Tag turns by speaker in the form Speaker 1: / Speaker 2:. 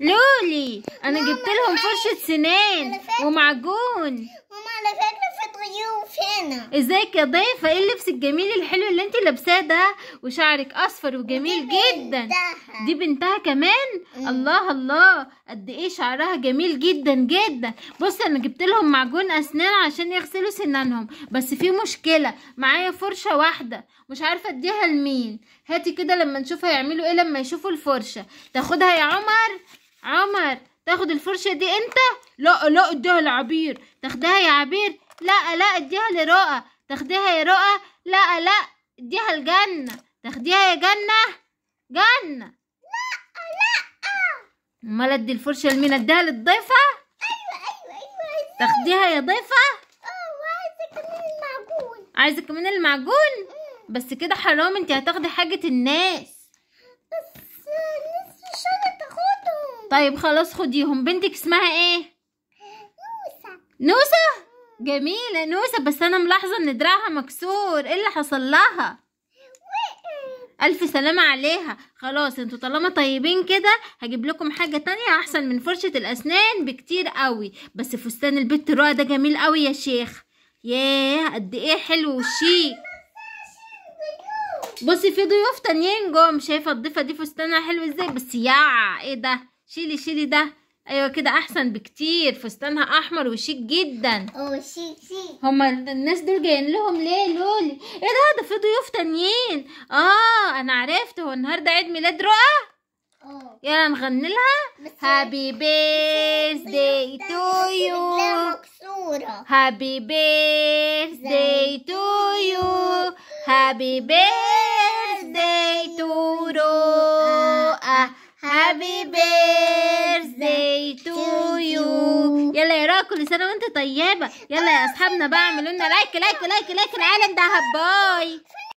Speaker 1: لولي انا جبت لهم فرشه سنان ومعجون ماما على فكره في ضيوف هنا ازيك يا ضيفه ايه اللبس الجميل الحلو اللي انت لابساه ده وشعرك اصفر وجميل دي جدا دي بنتها كمان مم. الله الله قد ايه شعرها جميل جدا جدا بص انا جبت لهم معجون اسنان عشان يغسلوا سنانهم بس في مشكله معايا فرشه واحده مش عارفه اديها لمين هاتي كده لما نشوف هيعملوا ايه لما يشوفوا الفرشه تاخدها يا عمر عمر تاخد الفرشة دي انت لا لا اديها لعبير تاخدها يا عبير لا لا اديها لرؤى تاخديها يا رؤى لا لا اديها لجنة تاخديها يا جنة جنة لا لا امال ادي الفرشة لمين اديها للضيفة ايوه ايوه ايوه, أيوة. تاخديها يا ضيفة اه وعايزة كمان المعجون عايزة كمان المعجون بس كده حرام انت هتاخدي حاجة الناس بس طيب خلاص خديهم بنتك اسمها ايه نوسة نوسة جميلة نوسة بس انا ملاحظة ان دراعها مكسور ايه اللي حصل لها الف سلامة عليها خلاص انتوا طالما طيبين كده هجيب لكم حاجة تانية احسن من فرشة الاسنان بكتير قوي بس فستان البت رؤى ده جميل قوي يا شيخ ياه قد ايه حلو وشيك بصي في ضيوف تانيين جم شايفه الضيفه دي فستانها حلو ازاي بس يا ايه ده شيلي شيلي ده ايوه كده احسن بكتير فستانها احمر وشيك جدا اه شيك شيك هما الناس دول جايين لهم ليه لولي ايه ده ده في ضيوف تانيين اه انا عرفت هو النهارده عيد ميلاد رؤى اه يلا نغني لها هابي بيرث داي تو يو هابي بيرث داي تو يو هابي بيرث كل سنه وانت طيبه يلا يا اصحابنا بقى اعملوا لنا لايك لايك لايك لايك العالم ده باي